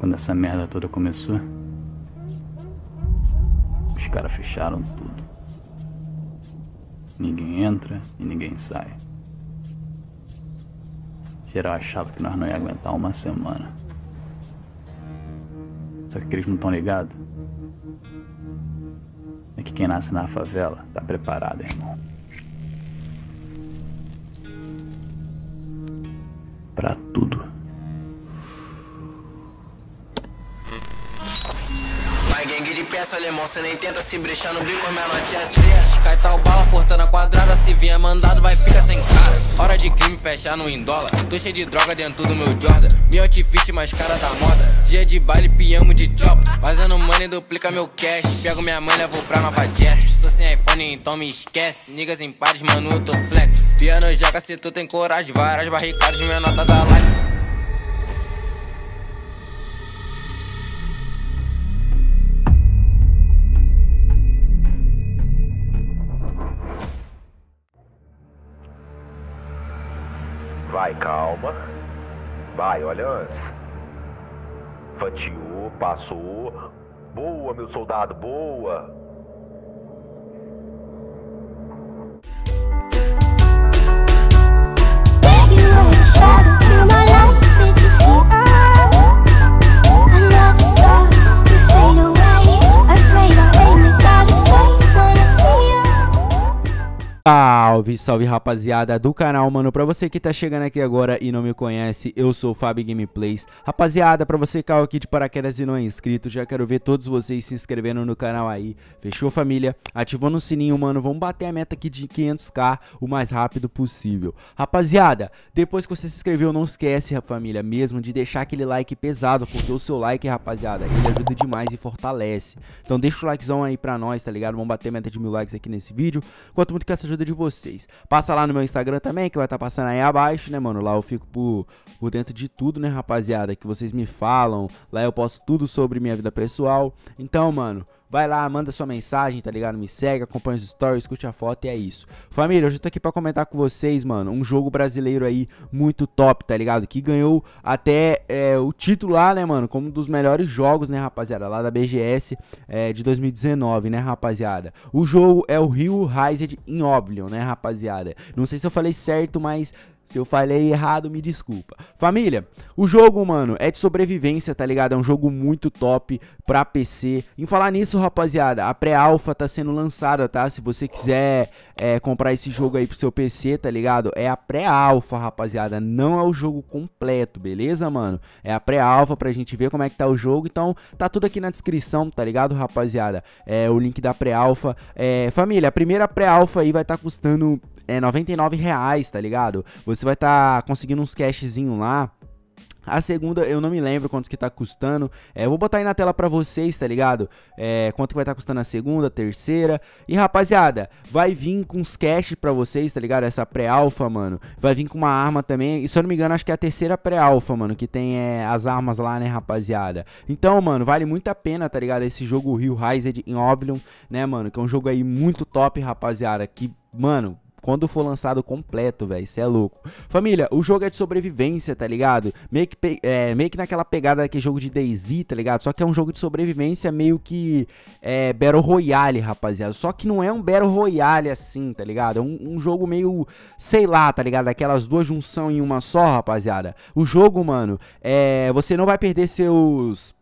Quando essa merda toda começou, os caras fecharam tudo. Ninguém entra e ninguém sai. Geral achava que nós não ia aguentar uma semana. Só que eles não estão ligados. É que quem nasce na favela tá preparado, irmão. Pra tudo. essa, alemão, cê nem tenta se brechar no bico, minha notinha é Cai tal bala, portando a quadrada, se vinha mandado vai ficar sem cara Hora de crime, fechar em dólar Tô cheio de droga dentro do meu Jordan Meu outfit mais cara da moda Dia de baile, piamo de chop Fazendo money, duplica meu cash Pego minha mãe, levo pra Nova Jess Tô sem iPhone, então me esquece Niggas em pares, mano, eu tô flex Piano joga se tu tem coragem Várias barricadas, minha nota da live Vai, calma. Vai, olha antes. Fatiou, passou. Boa, meu soldado, boa. salve rapaziada do canal, mano. Pra você que tá chegando aqui agora e não me conhece, eu sou o Fábio Gameplays. Rapaziada, pra você que caiu aqui de paraquedas e não é inscrito, já quero ver todos vocês se inscrevendo no canal aí. Fechou, família? Ativando o sininho, mano. Vamos bater a meta aqui de 500k o mais rápido possível. Rapaziada, depois que você se inscreveu, não esquece, família, mesmo de deixar aquele like pesado, porque o seu like, rapaziada, ele ajuda demais e fortalece. Então deixa o likezão aí pra nós, tá ligado? Vamos bater a meta de mil likes aqui nesse vídeo. quanto muito que essa ajuda de vocês. Passa lá no meu Instagram também, que vai estar tá passando aí abaixo, né, mano? Lá eu fico por, por dentro de tudo, né, rapaziada? Que vocês me falam. Lá eu posto tudo sobre minha vida pessoal. Então, mano. Vai lá, manda sua mensagem, tá ligado? Me segue, acompanha os stories, curte a foto e é isso. Família, hoje eu tô aqui pra comentar com vocês, mano, um jogo brasileiro aí muito top, tá ligado? Que ganhou até é, o título lá, né, mano? Como um dos melhores jogos, né, rapaziada? Lá da BGS é, de 2019, né, rapaziada? O jogo é o Rio Rised in Oblivion, né, rapaziada? Não sei se eu falei certo, mas se eu falei errado, me desculpa. Família, o jogo, mano, é de sobrevivência, tá ligado? É um jogo muito top pra PC. Em falar nisso, rapaziada, a pré-alpha tá sendo lançada, tá? Se você quiser é, comprar esse jogo aí pro seu PC, tá ligado? É a pré-alpha, rapaziada. Não é o jogo completo, beleza, mano? É a pré-alpha pra gente ver como é que tá o jogo. Então, tá tudo aqui na descrição, tá ligado, rapaziada? É o link da pré-alpha. É, família, a primeira pré-alpha aí vai estar tá custando é 99 reais, tá ligado? Você vai estar tá conseguindo uns cashzinho lá. A segunda, eu não me lembro quanto que tá custando. É, eu vou botar aí na tela pra vocês, tá ligado? É, quanto que vai estar tá custando a segunda, a terceira. E, rapaziada, vai vir com os cash pra vocês, tá ligado? Essa pré-alfa, mano. Vai vir com uma arma também. E, se eu não me engano, acho que é a terceira pré-alfa, mano. Que tem é, as armas lá, né, rapaziada? Então, mano, vale muito a pena, tá ligado? Esse jogo Rio Rise em Oblivion, né, mano? Que é um jogo aí muito top, rapaziada. Que, mano quando for lançado completo, velho. Isso é louco. Família, o jogo é de sobrevivência, tá ligado? Meio que, é, meio que naquela pegada que é jogo de DayZ, tá ligado? Só que é um jogo de sobrevivência meio que é, Battle Royale, rapaziada. Só que não é um Battle Royale assim, tá ligado? É um, um jogo meio, sei lá, tá ligado? Aquelas duas junção em uma só, rapaziada. O jogo, mano, é, você não vai perder seus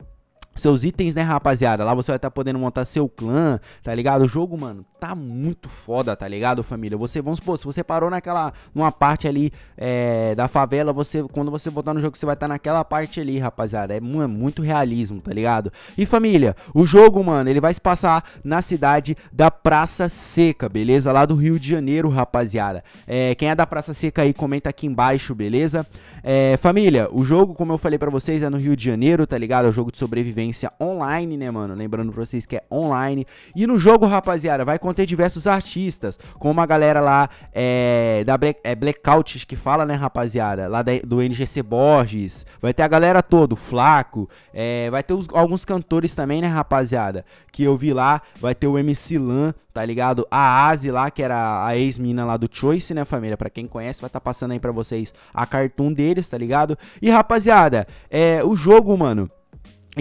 seus itens, né, rapaziada? Lá você vai estar tá podendo montar seu clã, tá ligado? O jogo, mano, tá muito foda, tá ligado, família? Você, vamos supor, se você parou naquela, numa parte ali é, da favela, você, quando você voltar no jogo, você vai estar tá naquela parte ali, rapaziada. É, é, muito realismo, tá ligado? E família, o jogo, mano, ele vai se passar na cidade da Praça Seca, beleza? Lá do Rio de Janeiro, rapaziada. É, quem é da Praça Seca aí, comenta aqui embaixo, beleza? É, família, o jogo, como eu falei pra vocês, é no Rio de Janeiro, tá ligado? É o jogo de sobrevivência online, né, mano? Lembrando pra vocês que é online. E no jogo, rapaziada, vai encontrei diversos artistas, com uma galera lá é, da Black, é, Blackout que fala, né, rapaziada? Lá da, do NGC Borges. Vai ter a galera todo, Flaco. É, vai ter os, alguns cantores também, né, rapaziada? Que eu vi lá. Vai ter o MC Lan, tá ligado? A Asi lá, que era a ex-mina lá do Choice, né, família? Pra quem conhece, vai estar tá passando aí pra vocês a cartoon deles, tá ligado? E, rapaziada, é, o jogo, mano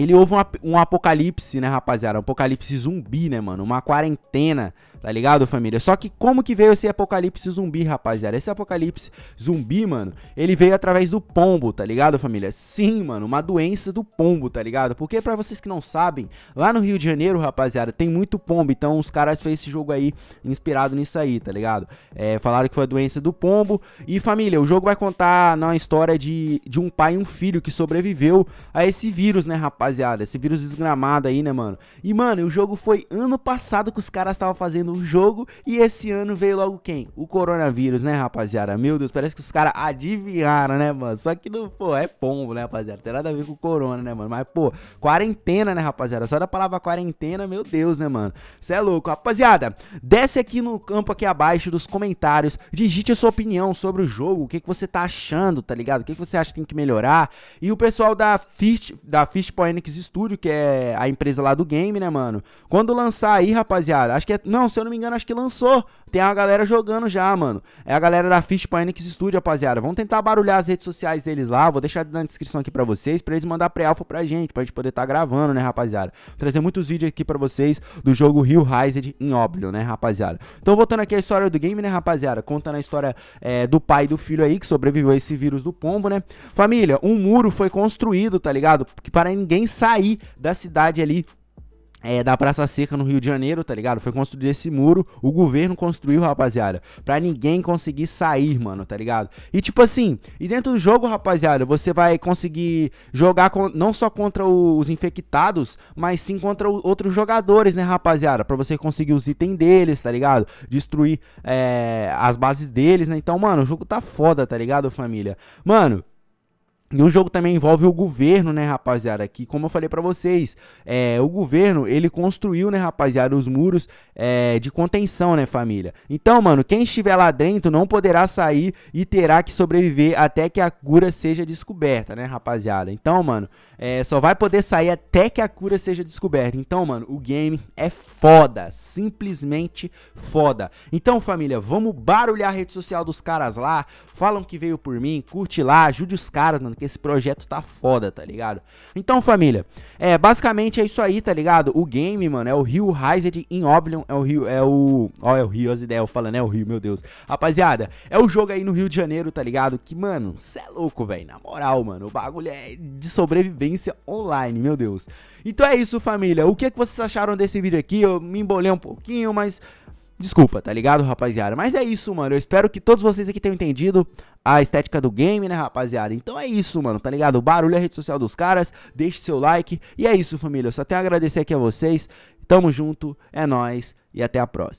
ele houve um, ap um, apocalipse, né, rapaziada? Um apocalipse zumbi, né, mano? Uma quarentena, tá ligado, família? Só que como que veio esse apocalipse zumbi, rapaziada? Esse apocalipse zumbi, mano, ele veio através do pombo, tá ligado, família? Sim, mano, uma doença do pombo, tá ligado? Porque para vocês que não sabem, lá no Rio de Janeiro, rapaziada, tem muito pombo, então os caras fez esse jogo aí inspirado nisso aí, tá ligado? É, falaram que foi a doença do pombo. E, família, o jogo vai contar na história de, de um pai e um filho que sobreviveu a esse vírus, né, rapaziada? rapaziada. Esse vírus desgramado aí, né, mano? E, mano, o jogo foi ano passado que os caras estavam fazendo o jogo e esse ano veio logo quem? O coronavírus, né, rapaziada? Meu Deus, parece que os caras adivinharam, né, mano? Só que, não, pô, é pombo, né, rapaziada? Tem nada a ver com o corona, né, mano? Mas, pô, quarentena, né, rapaziada? Só da palavra quarentena, meu Deus, né, mano? Cê é louco. Rapaziada, desce aqui no campo aqui abaixo dos comentários, digite a sua opinião sobre o jogo, o que, que você tá achando, tá ligado? O que, que você acha que tem que melhorar? E o pessoal da Fist, da Fist Point Enix Studio, que é a empresa lá do game, né, mano? Quando lançar aí, rapaziada, acho que é. Não, se eu não me engano, acho que lançou. Tem a galera jogando já, mano. É a galera da Fish Enix Studio, rapaziada. Vamos tentar barulhar as redes sociais deles lá. Vou deixar na descrição aqui pra vocês, pra eles mandar pré-alfa pra gente, pra gente poder estar tá gravando, né, rapaziada? Vou trazer muitos vídeos aqui pra vocês do jogo Rio Rised em Oblivion, né, rapaziada? Então, voltando aqui à história do game, né, rapaziada? Contando a história é, do pai e do filho aí que sobreviveu a esse vírus do pombo, né? Família, um muro foi construído, tá ligado? Que para ninguém nem sair da cidade ali é, da Praça Seca no Rio de Janeiro, tá ligado? Foi construído esse muro, o governo construiu, rapaziada, pra ninguém conseguir sair, mano, tá ligado? E tipo assim, e dentro do jogo, rapaziada, você vai conseguir jogar com, não só contra os infectados, mas sim contra o, outros jogadores, né, rapaziada? Pra você conseguir os itens deles, tá ligado? Destruir é, as bases deles, né? Então, mano, o jogo tá foda, tá ligado, família? Mano, e o jogo também envolve o governo, né, rapaziada? Aqui, como eu falei para vocês, é, o governo, ele construiu, né, rapaziada, os muros é, de contenção, né, família? Então, mano, quem estiver lá dentro não poderá sair e terá que sobreviver até que a cura seja descoberta, né, rapaziada? Então, mano, é, só vai poder sair até que a cura seja descoberta. Então, mano, o game é foda. Simplesmente foda. Então, família, vamos barulhar a rede social dos caras lá. Falam que veio por mim, curte lá, ajude os caras, mano porque esse projeto tá foda, tá ligado? Então, família, é, basicamente é isso aí, tá ligado? O game, mano, é o Rio Rised in Oblivion, é o Rio, é o... Ó, é o Rio, as ideias, eu falando, é o Rio, meu Deus. Rapaziada, é o jogo aí no Rio de Janeiro, tá ligado? Que, mano, cê é louco, velho, na moral, mano, o bagulho é de sobrevivência online, meu Deus. Então é isso, família, o que é que vocês acharam desse vídeo aqui? Eu me embolei um pouquinho, mas... Desculpa, tá ligado, rapaziada? Mas é isso, mano. Eu espero que todos vocês aqui tenham entendido a estética do game, né, rapaziada? Então é isso, mano, tá ligado? barulho é a rede social dos caras. Deixe seu like. E é isso, família. Eu só tenho a agradecer aqui a vocês. Tamo junto, é nós e até a próxima.